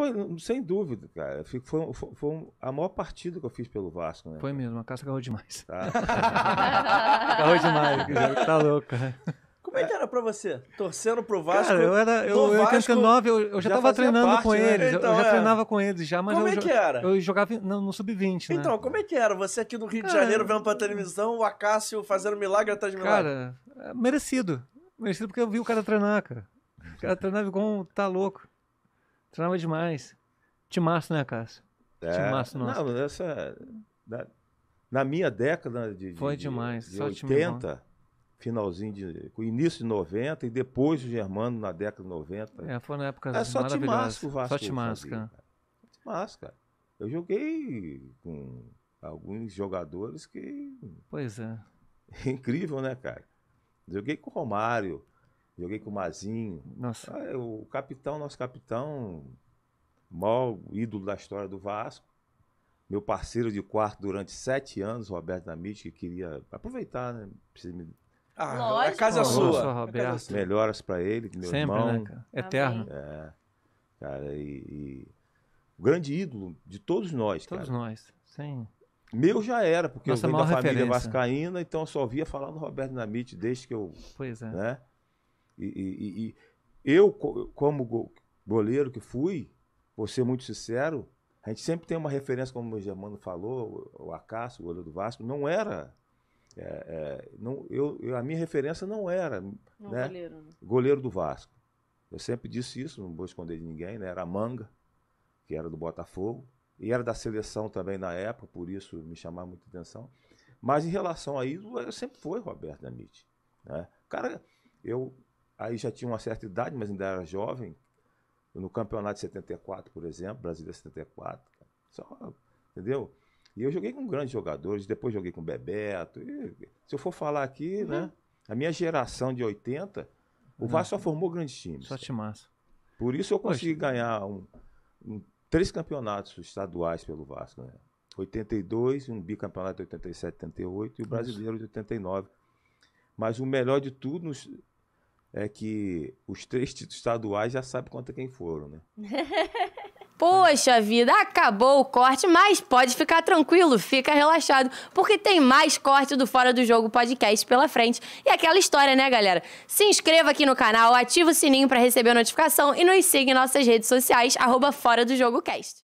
Foi, hum, sem dúvida, cara. Foi, foi, foi, a maior partida que eu fiz pelo Vasco, né? Foi mesmo, a Cássio agarrou demais. Tá. agarrou demais, tá louco, né? Como é que era pra você? Torcendo pro Vasco? Cara, eu era. Eu, eu, Vasco, nove eu, eu já, já tava treinando parte, com né? eles. Então, eu já é. treinava com eles já, mas como eu, é que era? eu jogava no, no Sub-20. Né? Então, como é que era? Você aqui no Rio cara, de Janeiro vendo pra televisão, o Acácio fazendo milagre atrás de milagre. Cara, é merecido. Merecido porque eu vi o cara treinar, cara. O cara treinava igual um tá louco. Treinava demais. Timaço, né, Cássio? É. Timaço nosso. Não, essa, na, na, minha década de, Foi de, demais. de, de 80, finalzinho de. com início de 90 e depois o Germano na década de 90. É, foi na época é, só Timaço o Vasco. Só Timaço, fazia, cara. cara. Eu joguei com alguns jogadores que. Pois é. Incrível, né, cara? Joguei com o Romário, Joguei com o Mazinho. Nossa. Ah, é, o capitão, nosso capitão, maior ídolo da história do Vasco. Meu parceiro de quarto durante sete anos, Roberto Namiti que queria aproveitar, né? Precisa me ah, a é casa é sua. Nossa, Roberto. Melhoras para ele, meu Sempre, né, irmão. Né, cara? Eterno. É, cara, e, e, grande ídolo de todos nós, todos cara. nós, sim. Meu já era, porque Nossa eu venho da família referência. vascaína, então eu só via falar do Roberto Namite desde que eu... Pois é. Né? E, e, e eu, como goleiro que fui, vou ser muito sincero, a gente sempre tem uma referência, como o Germano falou, o Acácio, o goleiro do Vasco, não era. É, é, não, eu, eu, a minha referência não era não, né? goleiro, né? goleiro do Vasco. Eu sempre disse isso, não vou esconder de ninguém, né? Era a Manga, que era do Botafogo, e era da seleção também na época, por isso me chamava muita atenção. Mas em relação a isso, eu sempre foi Roberto Amit. Né? Cara, eu Aí já tinha uma certa idade, mas ainda era jovem. No campeonato de 74, por exemplo, Brasileiro 74. Só, entendeu? E eu joguei com grandes jogadores, depois joguei com Bebeto. E, se eu for falar aqui, uhum. né? A minha geração de 80, o uhum. Vasco só formou grandes times. Só te massa. Por isso eu consegui Poxa. ganhar um, um, três campeonatos estaduais pelo Vasco, né? 82, um bicampeonato de 87, 88 e o brasileiro de 89. Mas o melhor de tudo, nos, é que os três títulos estaduais já sabe contra é quem foram, né? Poxa vida, acabou o corte, mas pode ficar tranquilo, fica relaxado, porque tem mais corte do Fora do Jogo podcast pela frente. E aquela história, né, galera? Se inscreva aqui no canal, ativa o sininho para receber a notificação e nos siga em nossas redes sociais, arroba Fora do Jogo Cast.